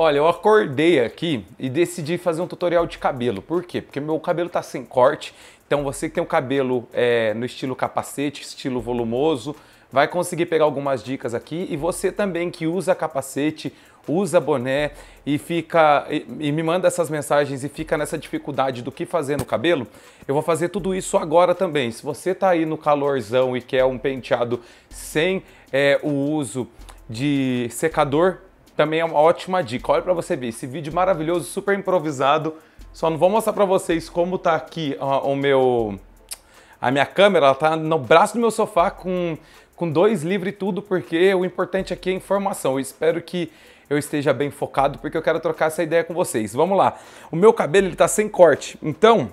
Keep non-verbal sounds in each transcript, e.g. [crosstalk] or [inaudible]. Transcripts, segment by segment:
Olha, eu acordei aqui e decidi fazer um tutorial de cabelo. Por quê? Porque meu cabelo tá sem corte. Então você que tem o cabelo é, no estilo capacete, estilo volumoso, vai conseguir pegar algumas dicas aqui. E você também que usa capacete, usa boné e fica e, e, me manda essas mensagens e fica nessa dificuldade do que fazer no cabelo, eu vou fazer tudo isso agora também. Se você tá aí no calorzão e quer um penteado sem é, o uso de secador, também é uma ótima dica. Olha para você ver, esse vídeo maravilhoso, super improvisado. Só não vou mostrar para vocês como tá aqui ó, o meu a minha câmera, ela tá no braço do meu sofá com com dois livros e tudo, porque o importante aqui é informação. Eu espero que eu esteja bem focado, porque eu quero trocar essa ideia com vocês. Vamos lá. O meu cabelo ele tá sem corte. Então,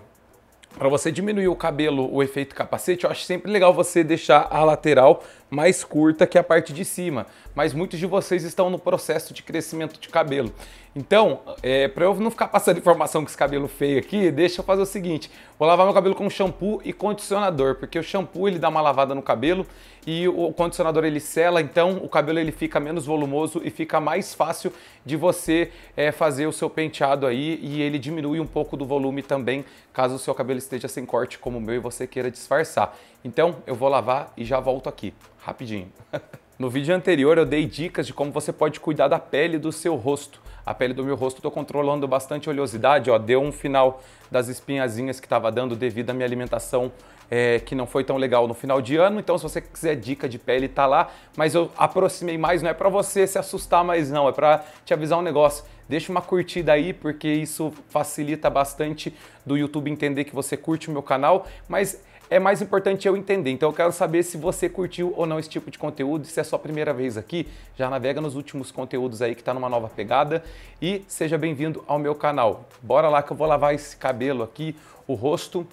para você diminuir o cabelo, o efeito capacete, eu acho sempre legal você deixar a lateral mais curta que a parte de cima, mas muitos de vocês estão no processo de crescimento de cabelo. Então, é, para eu não ficar passando informação com esse cabelo feio aqui, deixa eu fazer o seguinte: vou lavar meu cabelo com shampoo e condicionador, porque o shampoo ele dá uma lavada no cabelo e o condicionador ele sela, então o cabelo ele fica menos volumoso e fica mais fácil de você é, fazer o seu penteado aí e ele diminui um pouco do volume também, caso o seu cabelo esteja sem corte como o meu e você queira disfarçar. Então eu vou lavar e já volto aqui, rapidinho. [laughs] No vídeo anterior eu dei dicas de como você pode cuidar da pele do seu rosto. A pele do meu rosto estou controlando bastante oleosidade, ó, deu um final das espinhazinhas que estava dando devido à minha alimentação é, que não foi tão legal no final de ano. Então, se você quiser dica de pele, tá lá. Mas eu aproximei mais, não é para você se assustar mais, não. É para te avisar um negócio. Deixa uma curtida aí, porque isso facilita bastante do YouTube entender que você curte o meu canal. Mas é mais importante eu entender. Então eu quero saber se você curtiu ou não esse tipo de conteúdo, se é a sua primeira vez aqui, já navega nos últimos conteúdos aí que está numa nova pegada e seja bem-vindo ao meu canal. Bora lá que eu vou lavar esse cabelo aqui, o rosto.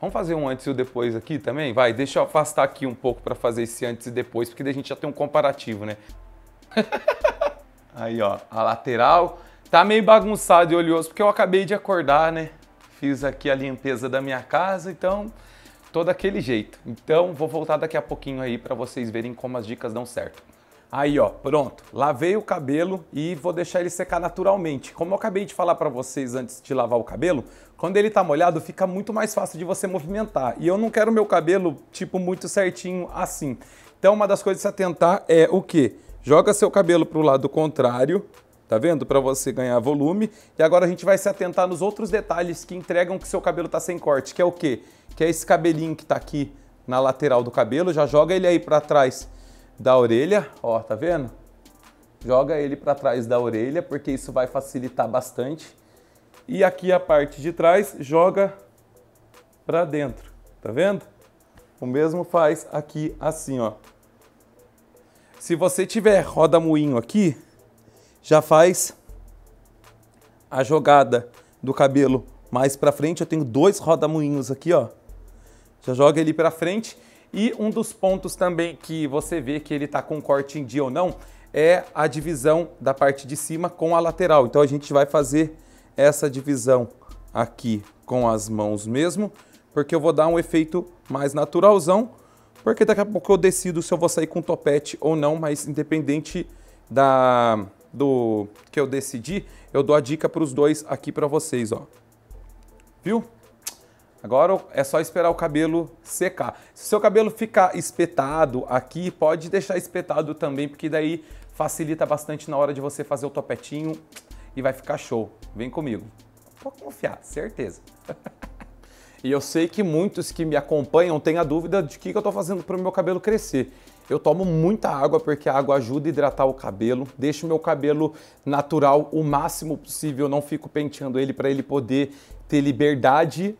Vamos fazer um antes e o depois aqui também? Vai, deixa eu afastar aqui um pouco para fazer esse antes e depois, porque daí a gente já tem um comparativo, né? [laughs] aí, ó, a lateral tá meio bagunçado e oleoso, porque eu acabei de acordar, né? Fiz aqui a limpeza da minha casa, então tô daquele jeito. Então vou voltar daqui a pouquinho aí para vocês verem como as dicas dão certo. Aí ó, pronto, lavei o cabelo e vou deixar ele secar naturalmente. Como eu acabei de falar para vocês antes de lavar o cabelo, quando ele tá molhado fica muito mais fácil de você movimentar. E eu não quero meu cabelo tipo muito certinho assim. Então uma das coisas a tentar é o que? Joga seu cabelo pro lado contrário, tá vendo? Para você ganhar volume. E agora a gente vai se atentar nos outros detalhes que entregam que seu cabelo tá sem corte, que é o que? que é esse cabelinho que está aqui na lateral do cabelo, já joga ele aí para trás da orelha, ó, tá vendo? Joga ele para trás da orelha, porque isso vai facilitar bastante. E aqui a parte de trás, joga para dentro, tá vendo? O mesmo faz aqui assim, ó. Se você tiver roda moinho aqui, já faz a jogada do cabelo mais para frente. Eu tenho dois roda moinhos aqui, ó já joga ele para frente. E um dos pontos também que você vê que ele está com corte em dia ou não é a divisão da parte de cima com a lateral. Então a gente vai fazer essa divisão aqui com as mãos mesmo, porque eu vou dar um efeito mais naturalzão, porque daqui a pouco eu decido se eu vou sair com topete ou não, mas independente da do que eu decidi, eu dou a dica para os dois aqui para vocês, ó. Viu? Agora é só esperar o cabelo secar. Se o seu cabelo ficar espetado aqui, pode deixar espetado também, porque daí facilita bastante na hora de você fazer o topetinho e vai ficar show. Vem comigo. Pode confiar, certeza. [laughs] e eu sei que muitos que me acompanham têm a dúvida de o que, que eu estou fazendo para o meu cabelo crescer. Eu tomo muita água porque a água ajuda a hidratar o cabelo, deixa o meu cabelo natural o máximo possível, eu não fico penteando ele para ele poder ter liberdade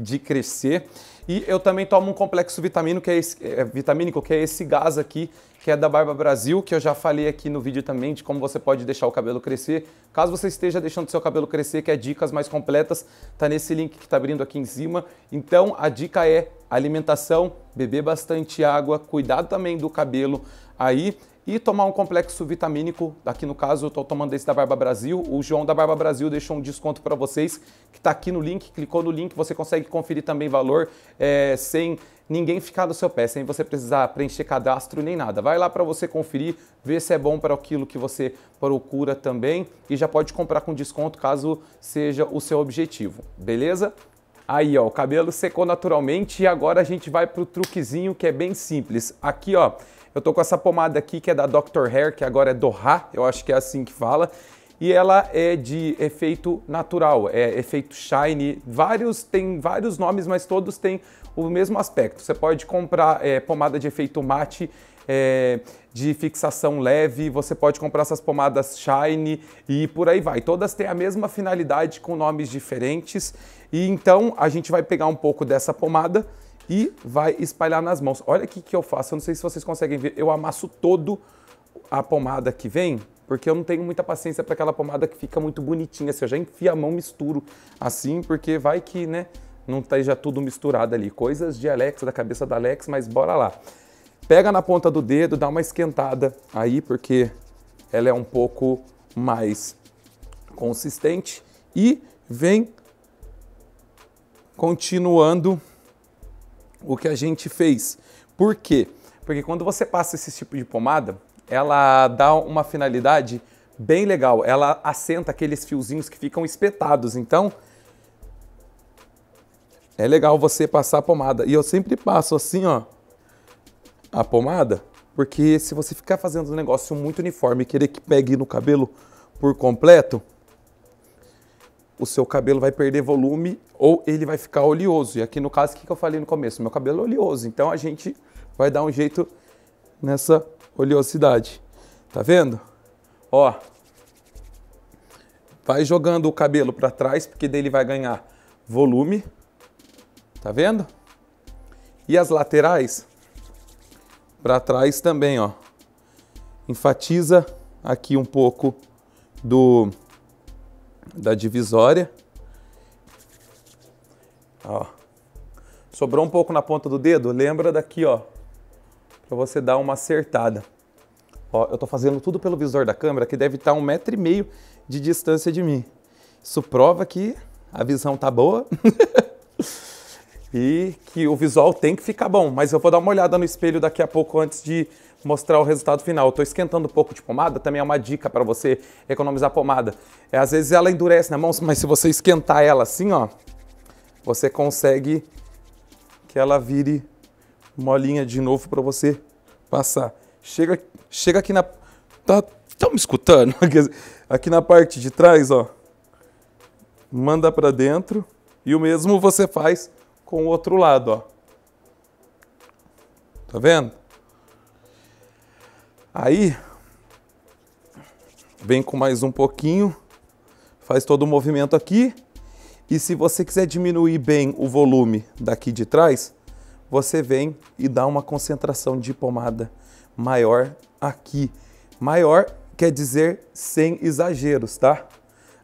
de crescer. E eu também tomo um complexo vitamínico que é, esse, é vitamínico, que é esse gás aqui, que é da Barba Brasil, que eu já falei aqui no vídeo também de como você pode deixar o cabelo crescer. Caso você esteja deixando seu cabelo crescer, quer dicas mais completas, tá nesse link que tá abrindo aqui em cima. Então a dica é alimentação, beber bastante água, cuidar também do cabelo aí e tomar um complexo vitamínico. Aqui no caso, eu estou tomando esse da Barba Brasil. O João da Barba Brasil deixou um desconto para vocês que está aqui no link. Clicou no link, você consegue conferir também valor é, sem ninguém ficar no seu pé, sem você precisar preencher cadastro nem nada. Vai lá para você conferir, ver se é bom para aquilo que você procura também e já pode comprar com desconto caso seja o seu objetivo, beleza? Aí, ó, o cabelo secou naturalmente e agora a gente vai pro truquezinho que é bem simples. Aqui, ó, eu tô com essa pomada aqui que é da Dr. Hair, que agora é Doha, eu acho que é assim que fala. E ela é de efeito natural, é efeito shine, vários tem vários nomes, mas todos têm o mesmo aspecto. Você pode comprar é, pomada de efeito mate é, de fixação leve, você pode comprar essas pomadas Shine e por aí vai. Todas têm a mesma finalidade com nomes diferentes. E então a gente vai pegar um pouco dessa pomada e vai espalhar nas mãos. Olha o que eu faço, eu não sei se vocês conseguem ver, eu amasso todo a pomada que vem, porque eu não tenho muita paciência para aquela pomada que fica muito bonitinha, assim, eu já enfio a mão, misturo assim, porque vai que, né, não esteja tá tudo misturado ali. Coisas de Alex da cabeça da Alex, mas bora lá. Pega na ponta do dedo, dá uma esquentada aí, porque ela é um pouco mais consistente e vem continuando o que a gente fez. Por quê? Porque quando você passa esse tipo de pomada, ela dá uma finalidade bem legal. Ela assenta aqueles fiozinhos que ficam espetados. Então, é legal você passar a pomada. E eu sempre passo assim, ó, a pomada, porque se você ficar fazendo um negócio muito uniforme e querer que pegue no cabelo por completo, o seu cabelo vai perder volume ou ele vai ficar oleoso. E aqui no caso, o que eu falei no começo? Meu cabelo é oleoso, então a gente vai dar um jeito nessa oleosidade. Tá vendo? Ó, vai jogando o cabelo para trás, porque daí ele vai ganhar volume. Tá vendo? E as laterais para trás também, ó. Enfatiza aqui um pouco do da divisória. Ó. Sobrou um pouco na ponta do dedo, lembra daqui, ó, para você dar uma acertada. Ó, eu tô fazendo tudo pelo visor da câmera, que deve estar tá um metro e meio de distância de mim. Isso prova que a visão tá boa [laughs] e que o visual tem que ficar bom. Mas eu vou dar uma olhada no espelho daqui a pouco antes de mostrar o resultado final. Eu estou esquentando um pouco de pomada, também é uma dica para você economizar pomada. É, às vezes ela endurece na mão, mas se você esquentar ela assim, ó, você consegue que ela vire molinha de novo para você passar. Chega, chega aqui na... Tá, tão tá me escutando? [laughs] Aqui na parte de trás, ó. Manda para dentro e o mesmo você faz com o outro lado, ó. Tá vendo? Aí vem com mais um pouquinho, faz todo o movimento aqui. E se você quiser diminuir bem o volume daqui de trás, você vem e dá uma concentração de pomada maior aqui. Maior quer dizer sem exageros, tá?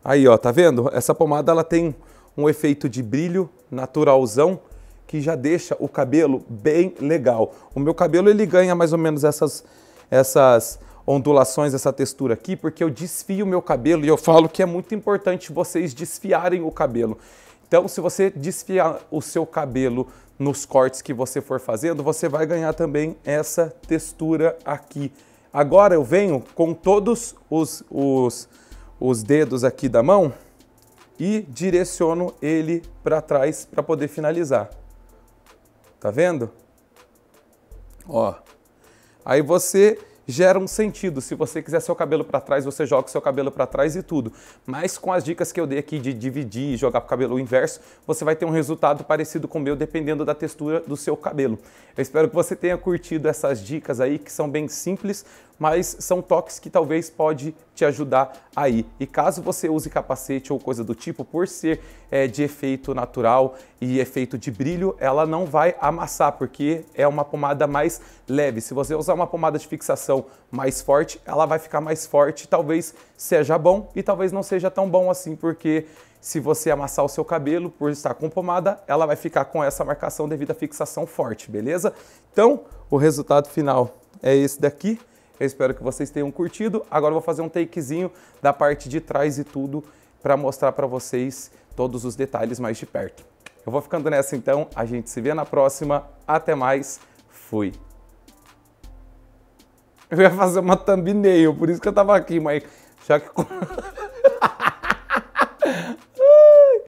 Aí, ó, tá vendo? Essa pomada ela tem um efeito de brilho naturalzão que já deixa o cabelo bem legal. O meu cabelo ele ganha mais ou menos essas essas ondulações, essa textura aqui, porque eu desfio o meu cabelo e eu falo que é muito importante vocês desfiarem o cabelo. Então, se você desfiar o seu cabelo nos cortes que você for fazendo, você vai ganhar também essa textura aqui. Agora eu venho com todos os, os, os dedos aqui da mão e direciono ele para trás para poder finalizar. Tá vendo? Ó. Aí você gera um sentido. Se você quiser seu cabelo para trás, você joga seu cabelo para trás e tudo. Mas com as dicas que eu dei aqui de dividir e jogar para o cabelo inverso, você vai ter um resultado parecido com o meu, dependendo da textura do seu cabelo. Eu espero que você tenha curtido essas dicas aí, que são bem simples, mas são toques que talvez pode te ajudar aí. E caso você use capacete ou coisa do tipo, por ser é, de efeito natural e efeito de brilho, ela não vai amassar, porque é uma pomada mais leve. Se você usar uma pomada de fixação mais forte, ela vai ficar mais forte. Talvez seja bom e talvez não seja tão bom assim, porque se você amassar o seu cabelo por estar com pomada, ela vai ficar com essa marcação devido à fixação forte, beleza? Então, o resultado final é esse daqui. Eu espero que vocês tenham curtido. Agora vou fazer um takezinho da parte de trás e tudo para mostrar para vocês todos os detalhes mais de perto. Eu vou ficando nessa então, a gente se vê na próxima. Até mais, fui! Eu ia fazer uma thumbnail, por isso que eu tava aqui, mas já que. [laughs]